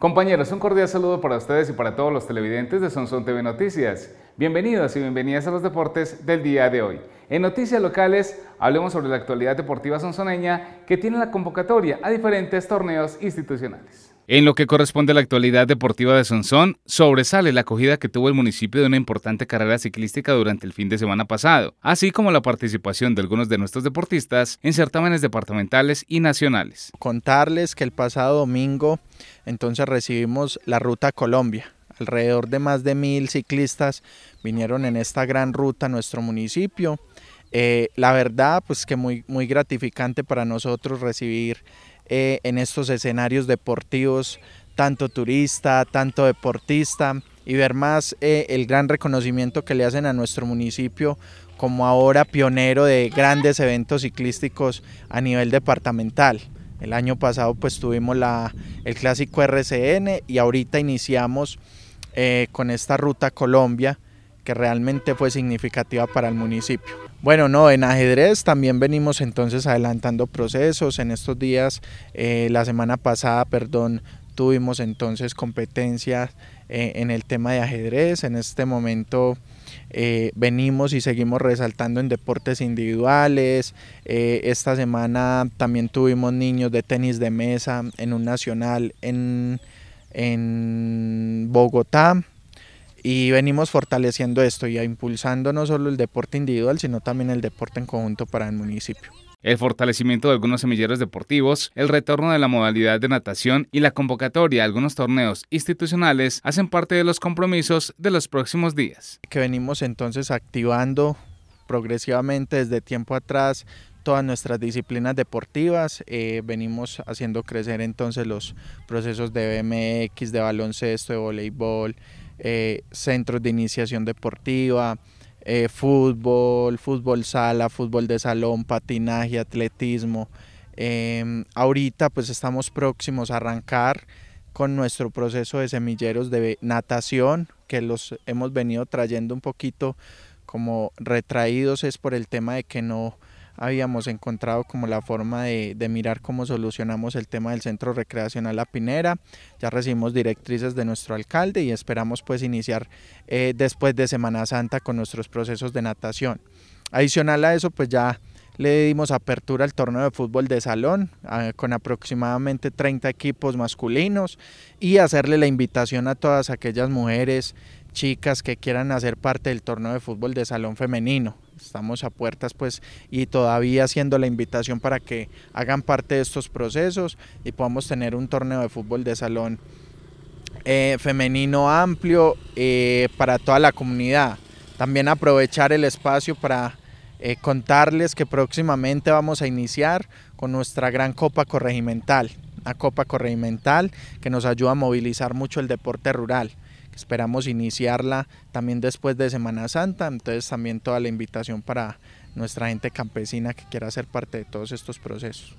Compañeros, un cordial saludo para ustedes y para todos los televidentes de Sonson TV Noticias. Bienvenidos y bienvenidas a los deportes del día de hoy. En noticias locales, hablemos sobre la actualidad deportiva sonsoneña que tiene la convocatoria a diferentes torneos institucionales. En lo que corresponde a la actualidad deportiva de Sonsón, sobresale la acogida que tuvo el municipio de una importante carrera ciclística durante el fin de semana pasado, así como la participación de algunos de nuestros deportistas en certámenes departamentales y nacionales. Contarles que el pasado domingo entonces recibimos la Ruta Colombia. Alrededor de más de mil ciclistas vinieron en esta gran ruta a nuestro municipio. Eh, la verdad, pues que muy, muy gratificante para nosotros recibir eh, en estos escenarios deportivos, tanto turista, tanto deportista, y ver más eh, el gran reconocimiento que le hacen a nuestro municipio como ahora pionero de grandes eventos ciclísticos a nivel departamental. El año pasado pues tuvimos la, el clásico RCN y ahorita iniciamos eh, con esta ruta Colombia que realmente fue significativa para el municipio. Bueno, no, en ajedrez también venimos entonces adelantando procesos. En estos días, eh, la semana pasada, perdón, tuvimos entonces competencias eh, en el tema de ajedrez. En este momento eh, venimos y seguimos resaltando en deportes individuales. esta semana también tuvimos niños de tenis de mesa en un nacional en Bogotá y venimos fortaleciendo esto y impulsando no solo el deporte individual, sino también el deporte en conjunto para el municipio el fortalecimiento de algunos semilleros deportivos, el retorno de la modalidad de natación y la convocatoria a algunos torneos institucionales hacen parte de los compromisos de los próximos días. Que venimos entonces activando progresivamente desde tiempo atrás todas nuestras disciplinas deportivas, eh, venimos haciendo crecer entonces los procesos de BMX, de baloncesto, de voleibol, eh, centros de iniciación deportiva, eh, fútbol, fútbol sala, fútbol de salón, patinaje, atletismo. Em, ahorita pues estamos próximos a arrancar con nuestro proceso de semilleros de natación, que los hemos venido trayendo un poquito como retraídos es por el tema de que no habíamos encontrado como la forma de, mirar cómo solucionamos el tema del centro recreacional La Pinera. Ya recibimos directrices de nuestro alcalde y esperamos pues iniciar eh, después de Semana Santa con nuestros procesos de natación. Adicional a eso pues ya le dimos apertura al torneo de fútbol de salón ah, con aproximadamente 30 equipos masculinos y hacerle la invitación a todas aquellas mujeres, chicas que quieran hacer parte del torneo de fútbol de salón femenino estamos a puertas pues y todavía haciendo la invitación para que hagan parte de estos procesos y podamos tener un torneo de fútbol de salón eh, femenino amplio eh, para toda la comunidad. También aprovechar el espacio para eh, contarles que próximamente vamos a iniciar con nuestra gran Copa Corregimental, una Copa Corregimental que nos ayuda a movilizar mucho el deporte rural. Esperamos iniciarla también después de Semana Santa, entonces también toda la invitación para nuestra gente campesina que quiera ser parte de todos estos procesos.